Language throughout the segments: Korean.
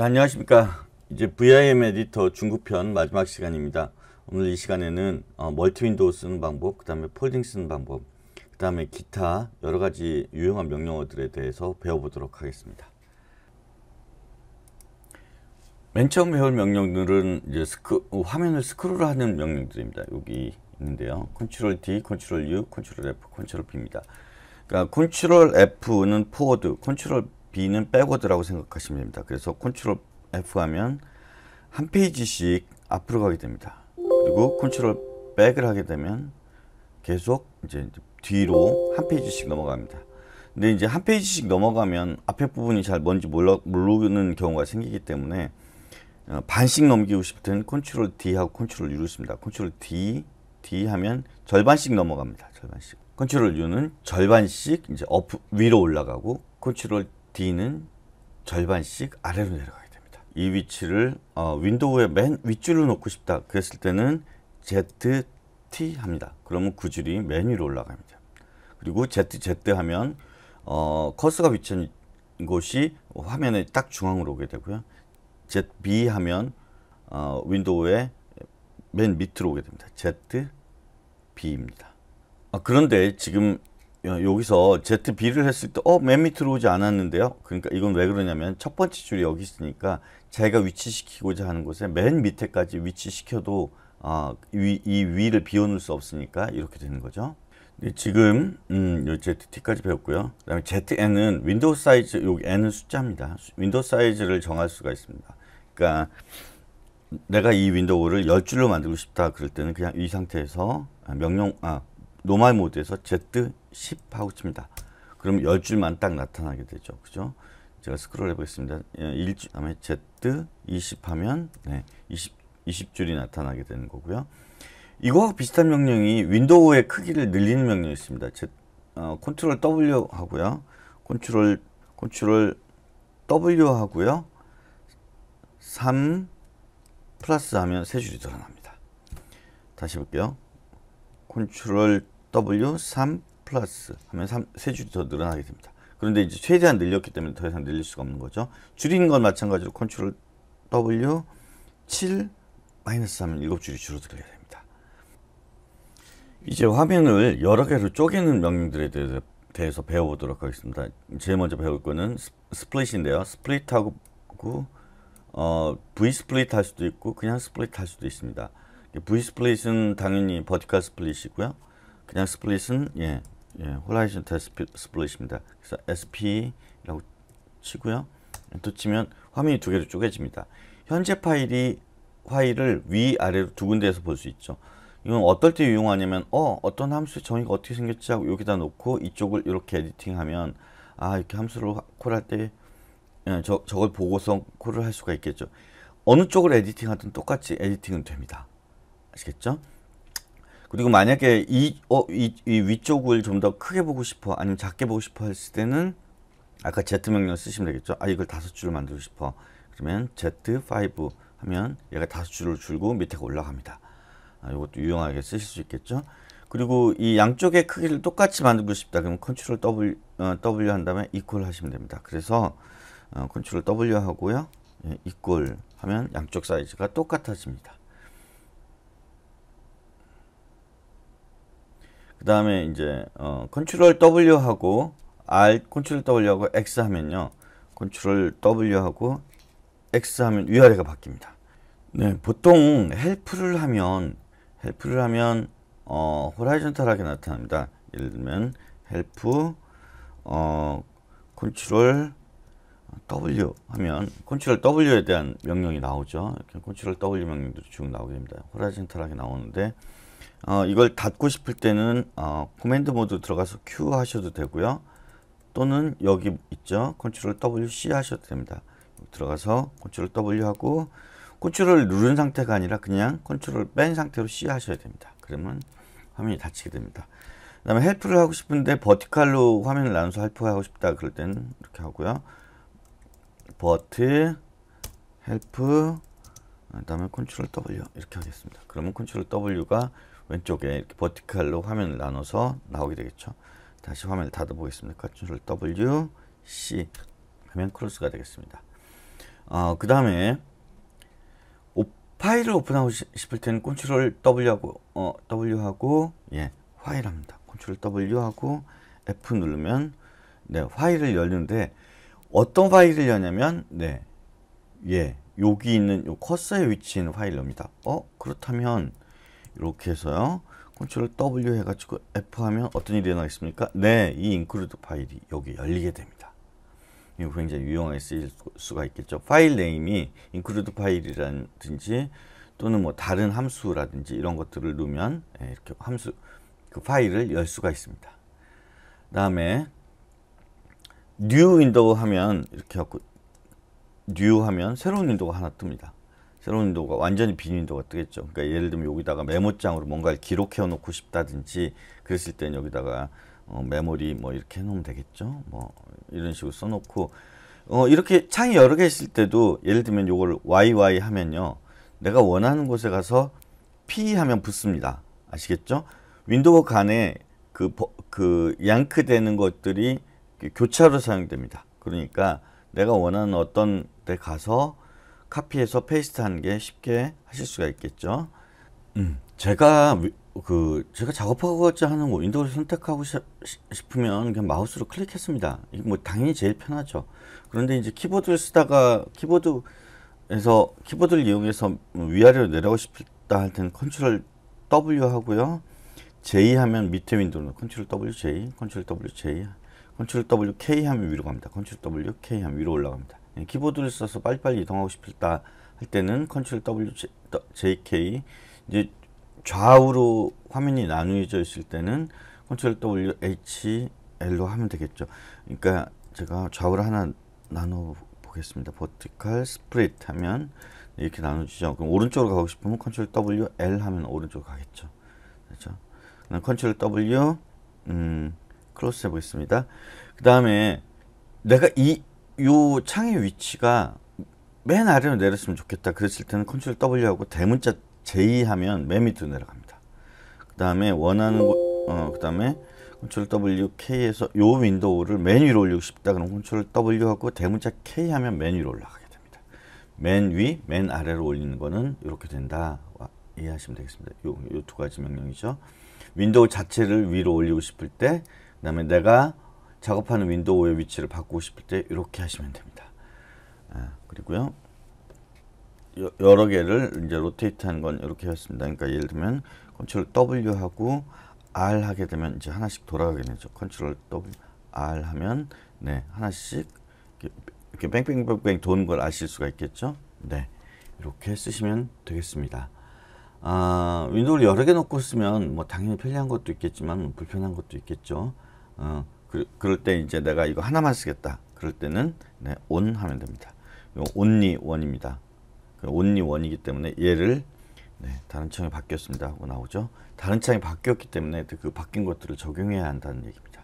네, 안녕하십니까. 이제 VIM 에디터 중급편 마지막 시간입니다. 오늘 이 시간에는 어, 멀티 윈도우 쓰는 방법, 그 다음에 폴딩 쓰는 방법, 그 다음에 기타 여러 가지 유용한 명령어들에 대해서 배워보도록 하겠습니다. 맨 처음 배울 명령들은 이제 스크, 화면을 스크롤 하는 명령들입니다. 여기 있는데요. 컨트롤 D, 컨트롤 U, 컨트롤 F, 컨트롤 P입니다. 그러니까 컨트롤 F는 포워드, 컨트롤 B는 백워드라고 생각하시면 됩니다. 그래서 컨트롤 F 하면 한 페이지씩 앞으로 가게 됩니다. 그리고 컨트롤 백을 하게 되면 계속 이제 뒤로 한 페이지씩 넘어갑니다. 근데 이제 한 페이지씩 넘어가면 앞에 부분이 잘 뭔지 몰라, 모르는 경우가 생기기 때문에 어, 반씩 넘기고 싶을 때 컨트롤 D하고 컨트롤 U를 씁니다. 컨트롤 D, D 하면 절반씩 넘어갑니다. 절반씩. 컨트롤 U는 절반씩 이제 업, 위로 올라가고 컨트롤 D는 절반씩 아래로 내려가게 됩니다. 이 위치를 어, 윈도우의 맨 윗줄을 놓고 싶다. 그랬을 때는 Z, T 합니다. 그러면 그 줄이 맨 위로 올라갑니다. 그리고 Z, Z 하면 어, 커서가 비친 곳이 화면에 딱 중앙으로 오게 되고요. ZB 하면 어, 윈도우의 맨 밑으로 오게 됩니다. ZB입니다. 아, 그런데 지금 여기서 ZB를 했을 때 어 맨 밑으로 오지 않았는데요. 그러니까 이건 왜 그러냐면 첫 번째 줄이 여기 있으니까 제가 위치시키고자 하는 곳에 맨 밑에까지 위치시켜도 어, 위, 이 위를 비워놓을 수 없으니까 이렇게 되는 거죠. 네, 지금 음, 요 ZT까지 배웠고요. 그 다음에 ZN은 윈도우 사이즈, 여기 N은 숫자입니다. 윈도우 사이즈를 정할 수가 있습니다. 그러니까 내가 이 윈도우를 열줄로 만들고 싶다 그럴 때는 그냥 이 상태에서 명령, 아, 노말 모드에서 Z10 파우치입니다. 그럼 10줄만 딱 나타나게 되죠. 그죠? 제가 스크롤 해보겠습니다. 1줄, 예, 다음에 Z20 하면 네, 20, 20줄이 나타나게 되는 거고요. 이거와 비슷한 명령이 윈도우의 크기를 늘리는 명령이 있습니다. Z, 어, 컨트롤 W 하고요. 컨트롤, 컨트롤 W 하고요. 3 플러스 하면 3 줄이 늘어납니다. 다시 볼게요. 컨트롤 W 3 플러스 하면 3, 세 줄이 더 늘어나게 됩니다. 그런데 이제 최대한 늘렸기 때문에 더 이상 늘릴 수가 없는 거죠. 줄이는 건 마찬가지로 컨트롤 W 7 마이너스 하면 7줄이 줄어들게 됩니다. 이제 화면을 여러 개로 쪼개는 명령들에 대해서, 대해서 배워보도록 하겠습니다. 제일 먼저 배울 거는 스플릿인데요. 스플릿하고 어, V 스플릿 할 수도 있고 그냥 스플릿 할 수도 있습니다. V 스플릿은 당연히 버티컬 스플릿이고요. 그냥 스플릿은 예, 예, 호라이즌탈 스플릿입니다. 그래서 SP라고 치고요. 또 치면 화면이 두 개로 쪼개집니다. 현재 파일이 파일을 위아래로 두 군데에서 볼 수 있죠. 이건 어떨 때 유용하냐면 어 어떤 함수의 정의가 어떻게 생겼지 하고 여기다 놓고 이쪽을 이렇게 에디팅하면 아 이렇게 함수를 콜할 때 예, 저, 저걸 보고서 콜을 할 수가 있겠죠. 어느 쪽을 에디팅하든 똑같이 에디팅은 됩니다. 아시겠죠? 그리고 만약에 이, 어, 이, 이 위쪽을 좀 더 크게 보고 싶어 아니면 작게 보고 싶어 했을 때는 아까 Z 명령을 쓰시면 되겠죠. 아 이걸 다섯 줄로 만들고 싶어. 그러면 Z5 하면 얘가 다섯 줄을 줄고 밑에가 올라갑니다. 아, 이것도 유용하게 쓰실 수 있겠죠. 그리고 이 양쪽의 크기를 똑같이 만들고 싶다. 그러면 컨트롤 W, 어, w 한 다음에 이퀄 하시면 됩니다. 그래서 어, Ctrl W 하고요. 예, 이퀄 하면 양쪽 사이즈가 똑같아집니다. 그 다음에 이제 어, 컨트롤 W 하고 R 컨트롤 W 하고 X 하면요 컨트롤 W 하고 X 하면 위아래가 바뀝니다 네 보통 헬프를 하면 헬프를 하면 어, 호라이즌탈하게 나타납니다 예를 들면 헬프 어, 컨트롤 W 하면 컨트롤 W에 대한 명령이 나오죠 컨트롤 W 명령도 쭉 나오게 됩니다 호라이즌탈하게 나오는데 어, 이걸 닫고 싶을 때는 어, 코맨드 모드 들어가서 Q 하셔도 되고요. 또는 여기 있죠. 컨트롤 WC 하셔도 됩니다. 들어가서 컨트롤 W 하고 컨트롤 누른 상태가 아니라 그냥 컨트롤 뺀 상태로 C 하셔야 됩니다. 그러면 화면이 닫히게 됩니다. 그 다음에 헬프를 하고 싶은데 버티칼로 화면을 나눠서 헬프 하고 싶다 그럴 땐 이렇게 하고요. 버트 헬프 그 다음에 컨트롤 W 이렇게 하겠습니다. 그러면 컨트롤 W가 왼쪽에 이렇게 버티컬로 화면을 나눠서 나오게 되겠죠. 다시 화면을 닫아 보겠습니다. 컨트롤 W, C 하면 크로스가 되겠습니다. 어, 그 다음에 파일을 오픈하고 싶을 때는 컨트롤 W하고 어, W하고 예, 파일 합니다. 컨트롤 W하고 F 누르면 네, 파일을 열는데 어떤 파일을 여냐면 네. 예. 여기 있는 요 커서의 위치 있는 파일입니다. 어, 그렇다면 이렇게 해서요. 컨트롤 W 해가지고 F 하면 어떤 일이 일어나겠습니까? 네, 이 인클루드 파일이 여기 열리게 됩니다. 이거 굉장히 유용하게 쓰일 수가 있겠죠. 파일 네임이 인클루드 파일이라든지 또는 뭐 다른 함수라든지 이런 것들을 넣으면 예, 이렇게 함수 그 파일을 열 수가 있습니다. 다음에 new 윈도우 하면 이렇게 하고 new 하면 새로운 윈도우가 하나 뜹니다. 새로운 윈도우가 완전히 빈윈도가 뜨겠죠. 그러니까 예를 들면 여기다가 메모장으로 뭔가를 기록해 놓고 싶다든지 그랬을 땐 여기다가 어, 메모리 뭐 이렇게 해놓으면 되겠죠. 뭐 이런 식으로 써놓고 어, 이렇게 창이 여러 개 있을 때도 예를 들면 요거를 YY 하면요. 내가 원하는 곳에 가서 P 하면 붙습니다. 아시겠죠? 윈도우 간에 그, 그 양크되는 것들이 그 교차로 사용됩니다. 그러니까 내가 원하는 어떤 데 가서 카피해서 페이스트 하는 게 쉽게 하실 수가 있겠죠. 음, 제가 그 제가 작업하고자 하는 윈도우를 뭐 선택하고 싶으면 그냥 마우스로 클릭했습니다. 뭐 당연히 제일 편하죠. 그런데 이제 키보드를 쓰다가 키보드에서 키보드를 이용해서 위아래로 내려가고 싶다 할 때는 컨트롤 W 하고요. J 하면 밑에 윈도우는 컨트롤 W J, 컨트롤 W J, 컨트롤 W K 하면 위로 갑니다. 컨트롤 W K 하면 위로 올라갑니다. 예, 키보드를 써서 빨리빨리 이동하고 싶다 할 때는 컨트롤 W JK 이제 좌우로 화면이 나누어져 있을 때는 컨트롤 W H L로 하면 되겠죠. 그러니까 제가 좌우로 하나 나눠 보겠습니다. 버티컬 스프릿 하면 이렇게 나눠지죠. 그럼 오른쪽으로 가고 싶으면 컨트롤 W L 하면 오른쪽 가겠죠. 그렇죠? 컨트롤 W 음, 클로스 해보겠습니다. 그 다음에 내가 이요 창의 위치가 맨 아래로 내렸으면 좋겠다. 그랬을 때는 컨트롤 W 하고 대문자 J 하면 맨 밑으로 내려갑니다. 그 다음에 원하는 곳, 어, 그 다음에 컨트롤 W, K에서 요 윈도우를 맨 위로 올리고 싶다. 그럼 컨트롤 W 하고 대문자 K 하면 맨 위로 올라가게 됩니다. 맨 위, 맨 아래로 올리는 거는 이렇게 된다. 이해하시면 되겠습니다. 요, 요 가지 명령이죠. 윈도우 자체를 위로 올리고 싶을 때, 그 다음에 내가 작업하는 윈도우의 위치를 바꾸고 싶을 때 이렇게 하시면 됩니다. 아, 그리고요. 여, 여러 개를 이제 로테이트 하는 건 이렇게 했습니다. 그러니까 예를 들면 컨트롤 W 하고 R 하게 되면 이제 하나씩 돌아가게 되죠. 컨트롤 W R 하면 네, 하나씩 이렇게, 이렇게 뺑뺑뺑뺑 도는 걸 아실 수가 있겠죠? 네. 이렇게 쓰시면 되겠습니다. 아, 윈도우를 여러 개 놓고 쓰면 뭐 당연히 편리한 것도 있겠지만 불편한 것도 있겠죠. 어, 그, 럴때 이제 내가 이거 하나만 쓰겠다. 그럴 때는 네, on 하면 됩니다. 요 only one입니다. 그 only one이기 때문에 얘를 네, 다른 창이 바뀌었습니다 하고 나오죠. 다른 창이 바뀌었기 때문에 그 바뀐 것들을 적용해야 한다는 얘기입니다.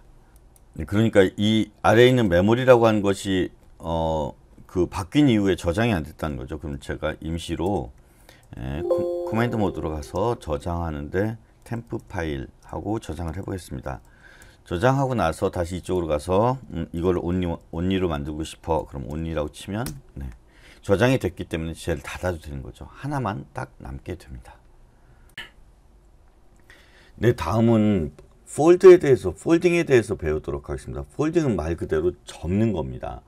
네, 그러니까 이 아래에 있는 메모리라고 하는 것이 어, 그 바뀐 이후에 저장이 안 됐다는 거죠. 그럼 제가 임시로 예, 코, 커맨드 모드로 가서 저장하는데 템프 파일하고 저장을 해보겠습니다. 저장하고 나서 다시 이쪽으로 가서 음, 이걸 온리, 온리로 만들고 싶어. 그럼 온리라고 치면 네. 저장이 됐기 때문에 쟤를 닫아도 되는 거죠. 하나만 딱 남게 됩니다. 네, 다음은 폴드에 대해서, 폴딩에 대해서 배우도록 하겠습니다. 폴딩은 말 그대로 접는 겁니다.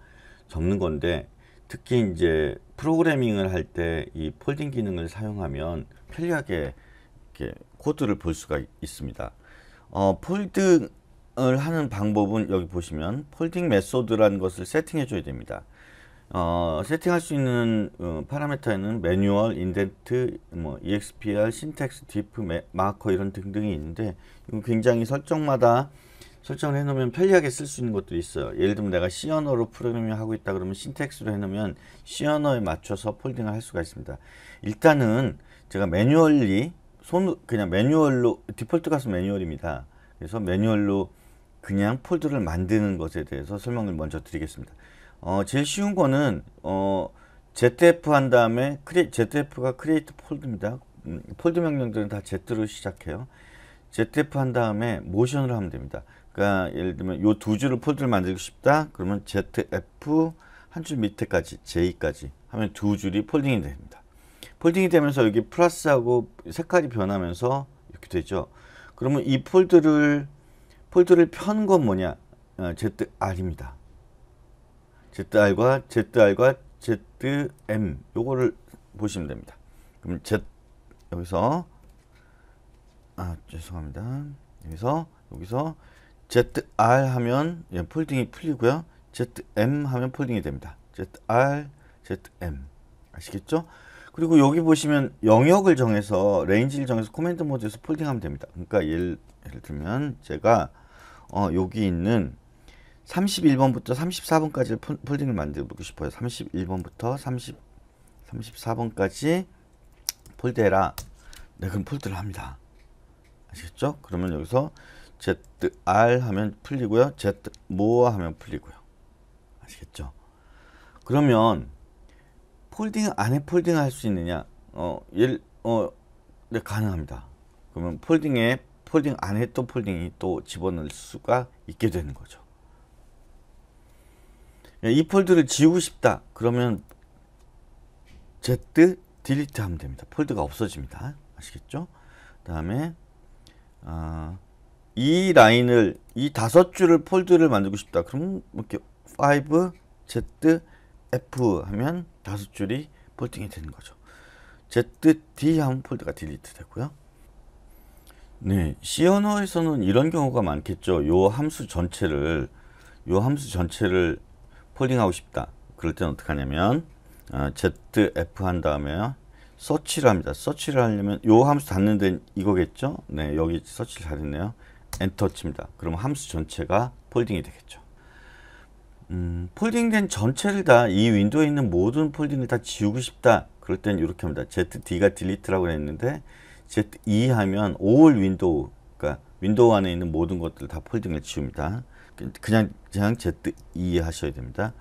접는 건데 특히 이제 프로그래밍을 할 때 이 폴딩 기능을 사용하면 편리하게 이렇게 코드를 볼 수가 있습니다. 어, 폴드 하는 방법은 여기 보시면 폴딩 메소드라는 것을 세팅해 줘야 됩니다. 어, 세팅할 수 있는 어, 파라미터에는 매뉴얼, 인덴트, 뭐 EXPR, 신텍스, 디프, 매, 마커 이런 등등이 있는데 이거 굉장히 설정마다 설정을 해놓으면 편리하게 쓸 수 있는 것들 있어요. 예를 들면 내가 C 언어로 프로그래밍 하고 있다 그러면 신텍스로 해놓으면 C 언어에 맞춰서 폴딩을 할 수가 있습니다. 일단은 제가 매뉴얼리 손 그냥 매뉴얼로 디폴트 가서 매뉴얼입니다. 그래서 매뉴얼로 그냥 폴드를 만드는 것에 대해서 설명을 먼저 드리겠습니다. 어, 제일 쉬운 거는 어, ZF 한 다음에 크리, ZF가 크리에이트 폴드입니다. 폴드 명령들은 다 Z로 시작해요. ZF 한 다음에 모션을 하면 됩니다. 그러니까 예를 들면 요 두 줄을 폴드를 만들고 싶다. 그러면 ZF 한 줄 밑에까지 J까지 하면 두 줄이 폴딩이 됩니다. 폴딩이 되면서 여기 플러스하고 색깔이 변하면서 이렇게 되죠. 그러면 이 폴드를 폴더를 편건 뭐냐? 어, ZR입니다. ZR과 ZR과 ZM 요거를 보시면 됩니다. 그럼 Z 여기서 아 죄송합니다. 여기서 여기서 ZR 하면 예, 폴딩이 풀리고요. ZM 하면 폴딩이 됩니다. ZR, ZM 아시겠죠? 그리고 여기 보시면 영역을 정해서 레인지를 정해서 코멘트 모드에서 폴딩하면 됩니다. 그러니까 예를, 예를 들면 제가 어, 여기 있는 31번부터 34번까지 폴딩을 만들고 싶어요. 31번부터 30, 34번까지 폴드해라. 네, 그럼 폴드를 합니다. 아시겠죠? 그러면 여기서 ZR 하면 풀리고요. Z 모아 하면 풀리고요. 아시겠죠? 그러면 폴딩 안에 폴딩을 할 수 있느냐? 어, 예를, 어, 네, 가능합니다. 그러면 폴딩에 폴딩 안 했던 폴딩이 또 집어넣을 수가 있게 되는 거죠. 예, 이 폴드를 지우고 싶다 그러면 Z 딜리트 하면 됩니다. 폴드가 없어집니다. 아시겠죠? 그 다음에 어, 아, 이 라인을 이 다섯 줄을 폴드를 만들고 싶다. 그럼 이렇게 5 Z F 하면 다섯 줄이 폴딩이 되는 거죠. Z D 하면 폴드가 딜리트 되고요. 네, C 언어에서는 이런 경우가 많겠죠. 요 함수 전체를 요 함수 전체를 폴딩하고 싶다. 그럴 때는 어떻게 하냐면 어, 아, ZF 한 다음에 서치를 합니다. 서치를 하려면 요 함수 닫는데 이거겠죠? 네, 여기 서치를 잘했네요. 엔터 칩니다. 그럼 함수 전체가 폴딩이 되겠죠. 음, 폴딩된 전체를 다 이 윈도에 있는 모든 폴딩을 다 지우고 싶다. 그럴 땐 이렇게 합니다. ZD가 딜리트라고 했는데 Z2 하면 a l 윈도우 그러니까 윈도우 안에 있는 모든 것들을 다 폴딩을 지웁니다. 그냥 그냥 Z2 e 하셔야 됩니다.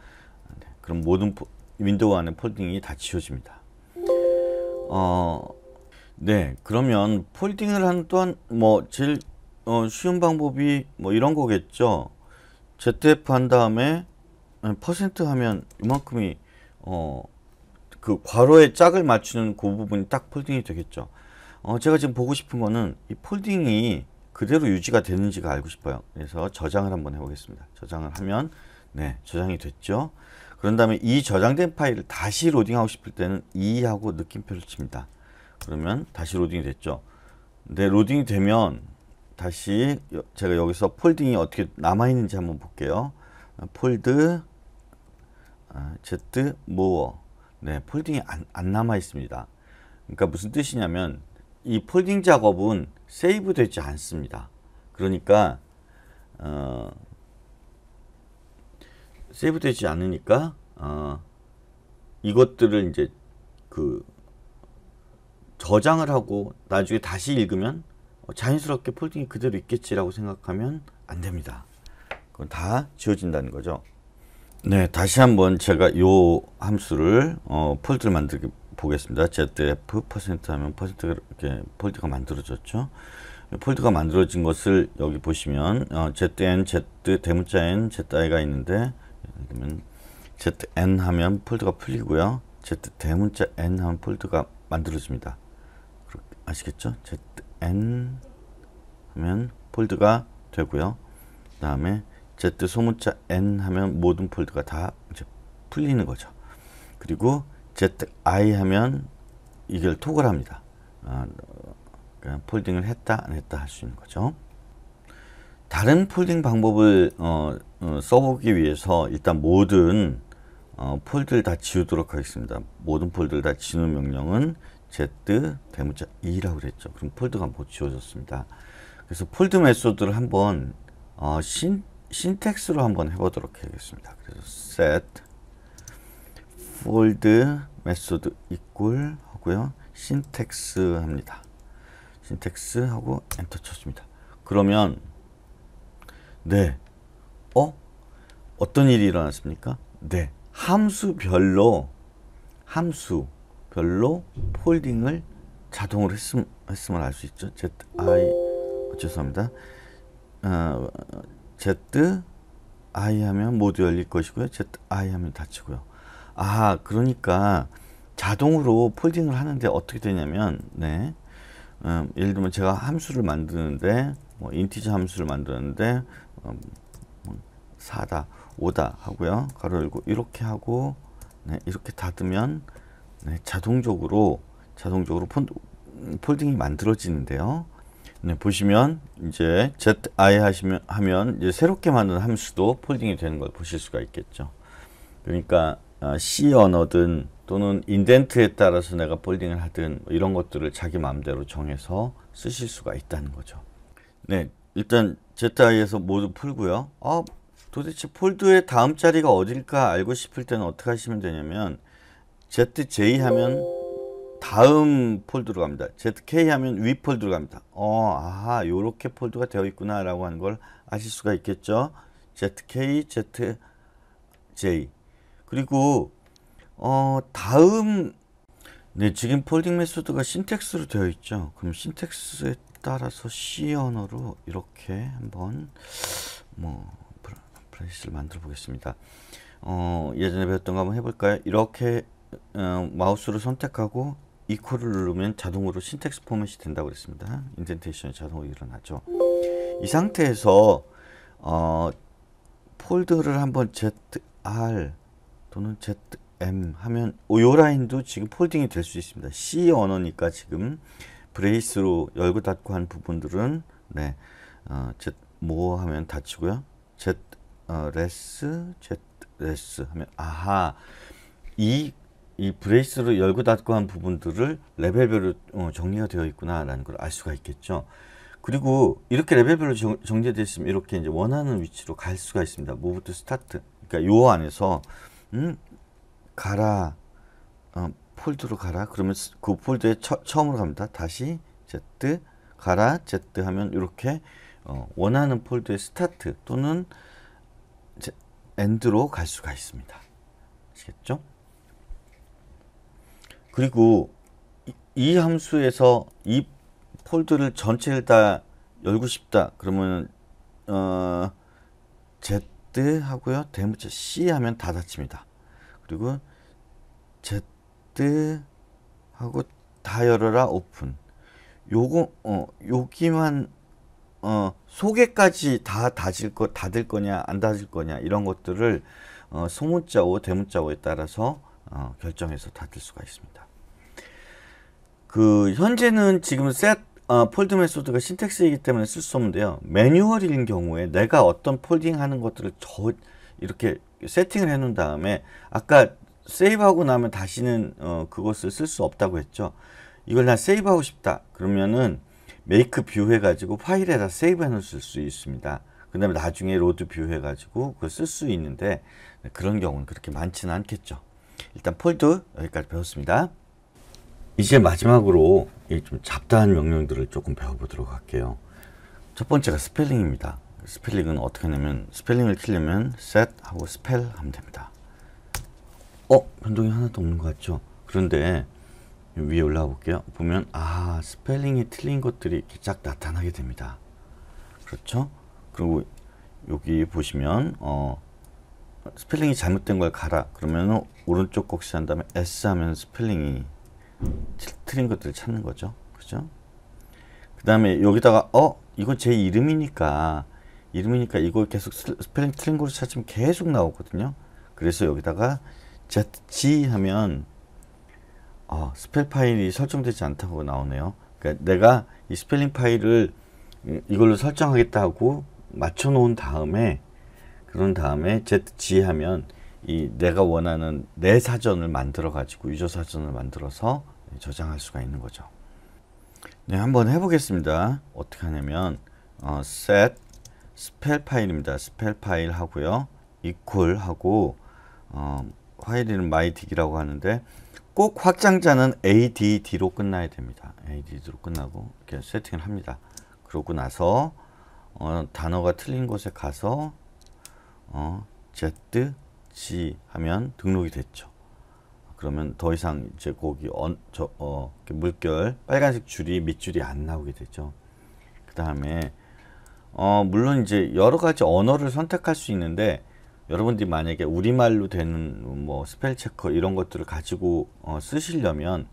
네, 그럼 모든 포, 윈도우 안에 폴딩이 다 지워집니다. 어, 네 그러면 폴딩을 한 또한 뭐 제일 어, 쉬운 방법이 뭐 이런 거겠죠. ZF 한 다음에 퍼센트 하면 이만큼이 어, 그 괄호에 짝을 맞추는 그 부분이 딱 폴딩이 되겠죠. 어, 제가 지금 보고 싶은 거는 이 폴딩이 그대로 유지가 되는지가 알고 싶어요. 그래서 저장을 한번 해보겠습니다. 저장을 하면 네 저장이 됐죠. 그런 다음에 이 저장된 파일을 다시 로딩하고 싶을 때는 2하고 e 느낌표를 칩니다. 그러면 다시 로딩이 됐죠. 네, 로딩이 되면 다시 제가 여기서 폴딩이 어떻게 남아있는지 한번 볼게요. 아, 폴드 아, Z 모어 네, 폴딩이 안, 안 남아있습니다. 그러니까 무슨 뜻이냐면 이 폴딩 작업은 세이브 되지 않습니다. 그러니까 어, 세이브 되지 않으니까 어, 이것들을 이제 그 저장을 하고 나중에 다시 읽으면 자연스럽게 폴딩이 그대로 있겠지라고 생각하면 안 됩니다. 그건 다 지워진다는 거죠. 네, 다시 한번 제가 요 함수를 어, 폴드를 만들기 보겠습니다. ZF 퍼센트 하면 퍼센트 이렇게 폴드가 만들어졌죠. 폴드가 만들어진 것을 여기 보시면 어, ZN, Z 대문자 N, ZI가 있는데 그러면 ZN 하면 폴드가 풀리고요. Z 대문자 N 하면 폴드가 만들어집니다. 아시겠죠? ZN 하면 폴드가 되고요. 그 다음에 Z 소문자 N 하면 모든 폴드가 다 이제 풀리는 거죠. 그리고 ZI 하면 이걸 톡을 합니다. 아, 폴딩을 했다 안 했다 할 수 있는 거죠. 다른 폴딩 방법을 어, 어, 써보기 위해서 일단 모든 어, 폴드를 다 지우도록 하겠습니다. 모든 폴드를 다 지우는 명령은 z 대문자 2라고 그랬죠. 그럼 폴드가 못 뭐 지워졌습니다. 그래서 폴드 메소드를 한번 어, 신, 신텍스로 한번 해보도록 하겠습니다. 그래서 set 폴드 메소드 이퀄 하고요. 신텍스 합니다. 신텍스 하고 엔터 쳤습니다. 그러면 네. 어? 어떤 일이 일어났습니까? 네. 함수별로 함수별로 폴딩을 자동으로 했음, 했음을 알수 있죠. z i 어, 죄송합니다. 어, z i 하면 모두 열릴 것이고요. z i 하면 닫히고요. 아 그러니까 자동으로 폴딩을 하는데 어떻게 되냐면 네 음, 예를 들면 제가 함수를 만드는데 뭐 인티저 함수를 만드는데 음, 4다 5다 하고요 가로 열고 이렇게 하고 네, 이렇게 닫으면 네, 자동적으로 자동적으로 폰, 폴딩이 만들어지는데요 네, 보시면 이제 zi 하시면 하면 이제 새롭게 만든 함수도 폴딩이 되는 걸 보실 수가 있겠죠 그러니까 C 어, 언어든 또는 인덴트에 따라서 내가 폴딩을 하든 뭐 이런 것들을 자기 마음대로 정해서 쓰실 수가 있다는 거죠. 네, 일단 z 이에서 모두 풀고요. 어, 도대체 폴드의 다음 자리가 어딜까 알고 싶을 때는 어떻게 하시면 되냐면 ZJ 하면 다음 폴드로 갑니다. ZK 하면 위 폴드로 갑니다. 어, 아하, 요렇게 폴드가 되어 있구나라고 하는 걸 아실 수가 있겠죠. ZK, ZJ 그리고 어 다음 네 지금 폴딩 메소드가 신텍스로 되어 있죠 그럼 신텍스에 따라서 C 언어로 이렇게 한번 뭐 프레시를 만들어 보겠습니다 어 예전에 배웠던 거 한번 해볼까요 이렇게 어, 마우스를 선택하고 이퀄을 누르면 자동으로 신텍스 포맷이 된다고 그랬습니다 인덴테이션이 자동으로 일어나죠 이 상태에서 어, 폴드를 한번 ZR 또는 ZM 하면 요 라인도 지금 폴딩이 될 수 있습니다. C 언어니까 지금 브레이스로 열고 닫고 한 부분들은 네, 어, Z 뭐 하면 닫히고요. Z 레스 어, Z 레스 하면 아하 이 이 브레이스로 열고 닫고 한 부분들을 레벨별로 어, 정리가 되어 있구나라는 걸 알 수가 있겠죠. 그리고 이렇게 레벨별로 정리되어 있으면 이렇게 이제 원하는 위치로 갈 수가 있습니다. 모브트 스타트. 그러니까 요 안에서 응? 가라. 어, 폴드로 가라. 그러면 그 폴드에 처, 음으로 갑니다. 다시 Z 가라 Z 하면 이렇게 어, 원하는 폴드의 스타트 또는 제, 엔드로 갈 수가 있습니다. 아시겠죠? 그리고 이, 이 함수에서 이 폴드를 전체를 다 열고 싶다. 그러면 어, Z 뜨 네 하고요. 대문자 C 하면 다 닫힙니다. 그리고 Z 하고 다 열어라 오픈. 요거 어 여기만 어 소개까지 다 닫을 거 닫을 거냐 안 닫을 거냐 이런 것들을 어, 소문자 오 대문자 오에 따라서 어, 결정해서 닫을 수가 있습니다. 그 현재는 지금 셋 어, 폴드 메소드가 신텍스이기 때문에 쓸 수 없는데요. 매뉴얼인 경우에 내가 어떤 폴딩하는 것들을 저 이렇게 세팅을 해놓은 다음에 아까 세이브하고 나면 다시는 어, 그것을 쓸 수 없다고 했죠. 이걸 난 세이브하고 싶다. 그러면은 메이크 뷰 해가지고 파일에다 세이브해 놓을 수 있습니다. 그 다음에 나중에 로드 뷰 해가지고 그걸 쓸 수 있는데 그런 경우는 그렇게 많지는 않겠죠. 일단 폴드 여기까지 배웠습니다. 이제 마지막으로 좀 잡다한 명령들을 조금 배워보도록 할게요. 첫 번째가 스펠링입니다. 스펠링은 어떻게 하냐면 스펠링을 키려면 set하고 spell 하면 됩니다. 어? 변동이 하나도 없는 것 같죠? 그런데 위에 올라가 볼게요. 보면 아 스펠링이 틀린 것들이 이렇게 쫙 나타나게 됩니다. 그렇죠? 그리고 여기 보시면 어, 스펠링이 잘못된 걸 가라. 그러면 오른쪽 꺽시 한 다음에 S 하면 스펠링이 틀린 것들을 찾는 거죠. 그죠? 그 다음에 여기다가 어? 이거 제 이름이니까 이름이니까 이거 계속 스펠링 틀린 거 찾으면 계속 나오거든요. 그래서 여기다가 ZG 하면 어, 아, 스펠 파일이 설정되지 않다고 나오네요. 그러니까 내가 이 스펠링 파일을 이걸로 설정하겠다 고 맞춰 놓은 다음에 그런 다음에 ZG 하면 이 내가 원하는 내 사전을 만들어 가지고 유저 사전을 만들어서 저장할 수가 있는 거죠. 네, 한번 해보겠습니다. 어떻게 하냐면 어, set 스펠 파일입니다. 스펠 파일 하고요. equal 하고 어, 파일 이름 mydig이라고 하는데 꼭 확장자는 add로 끝나야 됩니다. add로 끝나고 이렇게 세팅을 합니다. 그러고 나서 어, 단어가 틀린 곳에 가서 어, z 씨 하면 등록이 됐죠. 그러면 더 이상 이제 거기 언, 저, 어, 물결 빨간색 줄이 밑줄이 안 나오게 되죠. 그 다음에 어, 물론 이제 여러 가지 언어를 선택할 수 있는데 여러분들이 만약에 우리말로 되는 뭐 스펠 체커 이런 것들을 가지고 어, 쓰시려면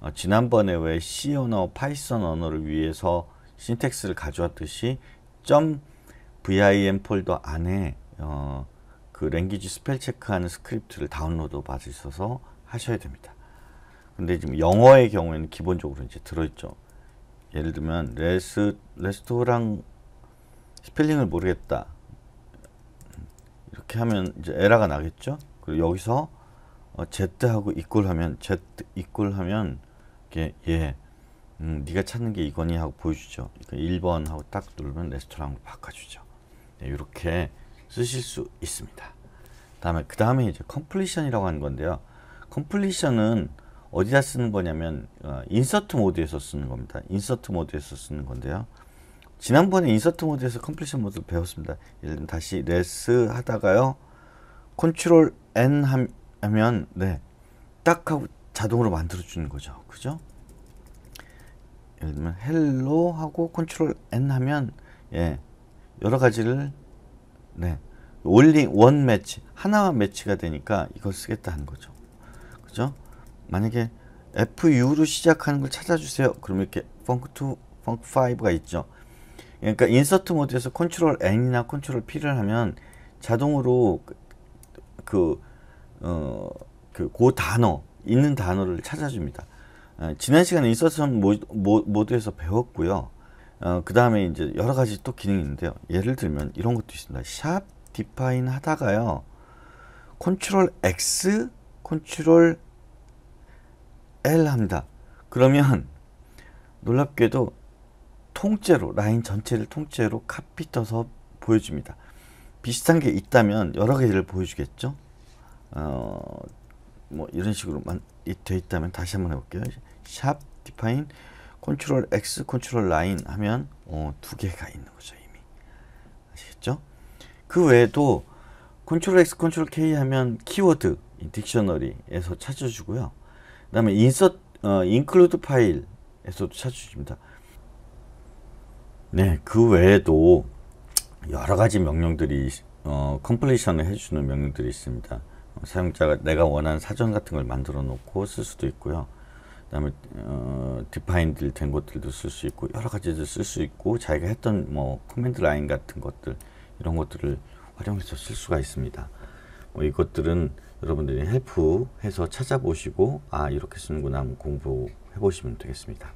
어, 지난번에 왜 C 언어, 파이썬 언어를 위해서 신텍스를 가져왔듯이 .vim 폴더 안에 어, 그 랭귀지 스펠 체크하는 스크립트를 다운로드 받으셔서 하셔야 됩니다. 근데 지금 영어의 경우에는 기본적으로 이제 들어있죠. 예를 들면 레스 레스토랑 스펠링을 모르겠다 이렇게 하면 이제 에러가 나겠죠. 그리고 여기서 어, Z하고 이꼴 하면 Z 이꼴 하면 이게 예 음, 네가 찾는 게 이거니 하고 보여주죠. 그러니까 1번하고 딱 누르면 레스토랑으로 바꿔주죠. 네, 이렇게 쓰실 수 있습니다. 다음에 그 다음에 이제 컴플리션이라고 하는 건데요. 컴플리션은 어디다 쓰는 거냐면 어, 인서트 모드에서 쓰는 겁니다. 인서트 모드에서 쓰는 건데요. 지난번에 인서트 모드에서 컴플리션 모드 배웠습니다. 예를 들면 다시 레스 하다가요. 컨트롤 N 하면 네. 딱 하고 자동으로 만들어 주는 거죠. 그죠? 예를 들면 헬로 하고 컨트롤 N 하면 예. 여러 가지를 네. 올링 원 매치 하나만 매치가 되니까 이걸 쓰겠다는 거죠. 그죠? 만약에 FU로 시작하는 걸 찾아주세요. 그럼 이렇게 펑크2, 펑크5가 있죠. 그러니까 인서트 모드에서 컨트롤 N이나 컨트롤 P를 하면 자동으로 그, 그 어, 그, 그 단어, 있는 단어를 찾아줍니다. 예, 지난 시간에 인서트 모드에서 배웠고요. 어, 그 다음에 이제 여러 가지 또 기능이 있는데요. 예를 들면 이런 것도 있습니다. 샵 디파인 하다가요. 컨트롤 X, 컨트롤 L 합니다. 그러면 놀랍게도 통째로 라인 전체를 통째로 카피 떠서 보여줍니다. 비슷한 게 있다면 여러 개를 보여주겠죠. 어, 뭐 이런 식으로 만돼 있다면 다시 한번 해볼게요. 샵 디파인 컨트롤 X, 컨트롤 라인 하면 어, 두 개가 있는 거죠 이미 아시겠죠? 그 외에도 컨트롤 X, 컨트롤 K 하면 키워드 딕셔너리에서 찾아주고요. 그 다음에 인서트, 어, 인클루드 파일에서도 찾아줍니다. 네, 그 외에도 여러 가지 명령들이 어, 컴플리션을 해주는 명령들이 있습니다. 어, 사용자가 내가 원하는 사전 같은 걸 만들어 놓고 쓸 수도 있고요. 그다음에 어, 디파인들 된 것들도 쓸 수 있고 여러 가지도쓸 수 있고 자기가 했던 뭐 커맨드 라인 같은 것들 이런 것들을 활용해서 쓸 수가 있습니다. 뭐 이것들은 여러분들이 헬프해서 찾아보시고 아 이렇게 쓰는구나 한번 공부해 보시면 되겠습니다.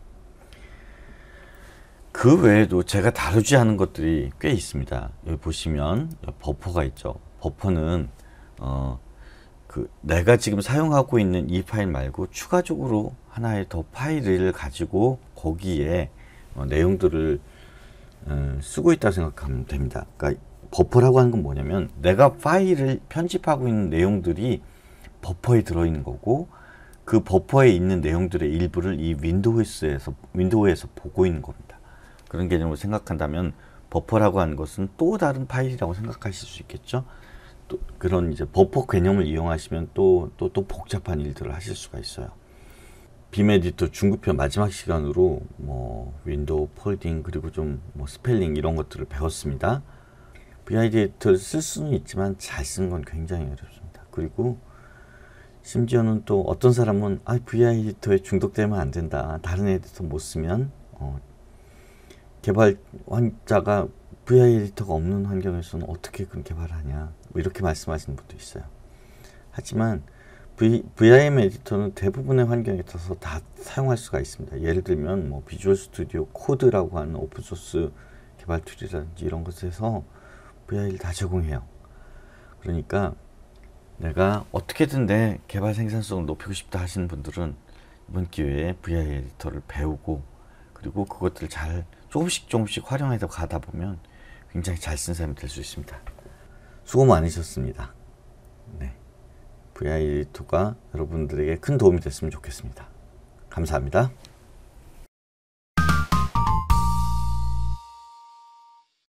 그 외에도 제가 다루지 않은 것들이 꽤 있습니다. 여기 보시면 버퍼가 있죠. 버퍼는 어, 그 내가 지금 사용하고 있는 이 파일 말고 추가적으로 하나의 더 파일을 가지고 거기에 어, 내용들을 어, 쓰고 있다 고 생각하면 됩니다. 그러니까 버퍼라고 하는 건 뭐냐면 내가 파일을 편집하고 있는 내용들이 버퍼에 들어있는 거고 그 버퍼에 있는 내용들의 일부를 이 윈도우에서 윈도우에서 보고 있는 겁니다. 그런 개념으로 생각한다면 버퍼라고 하는 것은 또 다른 파일이라고 생각하실 수 있겠죠. 또 그런 이제 버퍼 개념을 이용하시면 또 또, 또 복잡한 일들을 하실 수가 있어요. 빔 에디터 중급편 마지막 시간으로 뭐 윈도우 폴딩 그리고 좀뭐 스펠링 이런 것들을 배웠습니다. BID 에를쓸 수는 있지만 잘 쓰는 건 굉장히 어렵습니다. 그리고 심지어는 또 어떤 사람은 아, VI 에디에 중독되면 안 된다. 다른 에디터 못 쓰면 어, 개발환자가 VI 에디가 없는 환경에서는 어떻게 그런 개발하냐 뭐 이렇게 말씀하시는 분도 있어요. 하지만 v, VIM 에디터는 대부분의 환경에 있어서 다 사용할 수가 있습니다. 예를 들면 뭐 비주얼 스튜디오 코드라고 하는 오픈소스 개발 툴이라든지 이런 것에서 VI를 다 제공해요. 그러니까 내가 어떻게든 내 개발 생산성을 높이고 싶다 하시는 분들은 이번 기회에 VI 에디터를 배우고 그리고 그것들을 잘 조금씩 조금씩 활용해서 가다 보면 굉장히 잘 쓴 사람이 될 수 있습니다. 수고 많으셨습니다. 네. VI 에디터가 여러분들에게 큰 도움이 됐으면 좋겠습니다. 감사합니다.